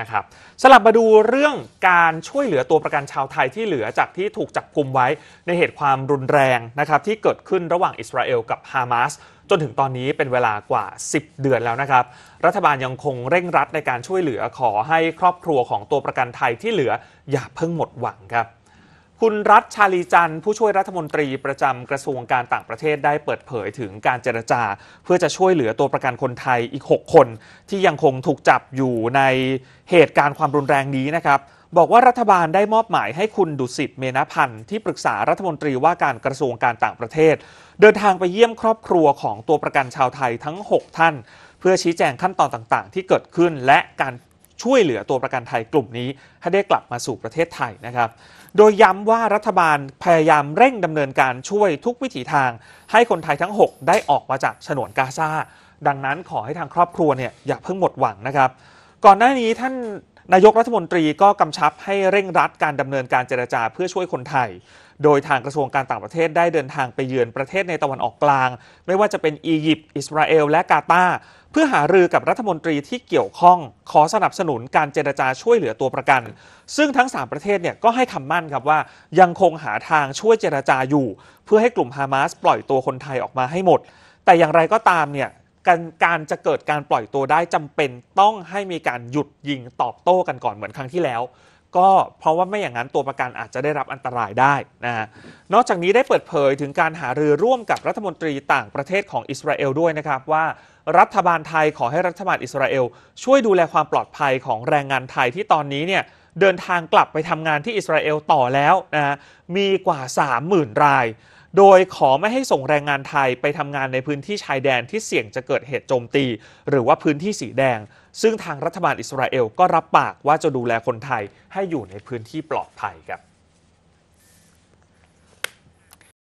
นะครับสลับมาดูเรื่องการช่วยเหลือตัวประกันชาวไทยที่เหลือจากที่ถูกจับกลุ่มไว้ในเหตุความรุนแรงนะครับที่เกิดขึ้นระหว่างอิสราเอลกับฮามาสจนถึงตอนนี้เป็นเวลากว่า 10 เดือนแล้วนะครับรัฐบาลยังคงเร่งรัดในการช่วยเหลือ ขอให้ครอบครัวของตัวประกันไทยที่เหลืออย่าเพิ่งหมดหวังครับคุณรัฐชาลีจันทร์ผู้ช่วยรัฐมนตรีประจำกระทรวงการต่างประเทศได้เปิดเผยถึงการเจรจา เพื่อจะช่วยเหลือตัวประกันคนไทยอีก 6 คนที่ยังคงถูกจับอยู่ในเหตุการณ์ความรุนแรงนี้นะครับบอกว่ารัฐบาลได้มอบหมายให้คุณดุสิตเมนพันธ์ที่ปรึกษารัฐมนตรีว่าการกระทรวงการต่างประเทศ เดินทางไปเยี่ยมครอบครัวของตัวประกันชาวไทยทั้ง 6 ท่าน เพื่อชี้แจงขั้นตอนต่าง ๆ ที่เกิดขึ้นและการช่วยเหลือตัวประกันไทยกลุ่มนี้ ให้ได้กลับมาสู่ประเทศไทยนะครับ โดยย้ำว่ารัฐบาลพยายามเร่งดำเนินการช่วยทุกวิถีทาง ให้คนไทยทั้ง 6 ได้ออกมาจากฉนวนกาซา ดังนั้นขอให้ทางครอบครัวเนี่ยอย่าเพิ่งหมดหวังนะครับ ก่อนหน้านี้ท่านนายกรัฐมนตรีก็กำชับให้เร่งรัดการดำเนินการเจรจาเพื่อช่วยคนไทย โดยทางกระทรวงการต่างประเทศได้เดินทางไปเยือนประเทศในตะวันออกกลาง ไม่ว่าจะเป็นอียิปต์ อิสราเอลและกาตาร์เพื่อหารือกับรัฐมนตรีที่เกี่ยวข้องขอสนับสนุนการเจรจาช่วยเหลือตัวประกัน ซึ่งทั้ง 3 ประเทศเนี่ยก็ให้คำมั่นครับว่ายังคงหาทางช่วยเจรจาอยู่ เพื่อให้กลุ่มฮามาสปล่อยตัวคนไทยออกมาให้หมด แต่อย่างไรก็ตามเนี่ยการการจะเกิดการปล่อยตัวได้จำเป็นต้องให้มีการหยุดยิงตอบโต้กันก่อนเหมือนครั้งที่แล้ว ก็เพราะว่าไม่อย่างนั้นตัวประกันอาจจะได้รับอันตรายได้นะฮะนอกจากนี้ได้เปิดเผยถึงการหารือร่วมกับรัฐมนตรีต่างประเทศของอิสราเอลด้วยนะครับว่า รัฐบาลไทยขอให้รัฐบาลอิสราเอลช่วยดูแลความปลอดภัยของแรงงานไทยที่ตอนนี้เนี่ยเดินทางกลับไปทำงานที่อิสราเอลต่อแล้วนะมีกว่า30,000รายโดยขอไม่ให้ส่งแรงงานไทยไปทำงานในพื้นที่ชายแดนที่เสี่ยงจะเกิดเหตุโจมตีหรือว่าพื้นที่สีแดง ซึ่งทางรัฐบาลอิสราเอลก็รับปากว่าจะดูแลคนไทยให้อยู่ในพื้นที่ปลอดภัยครับ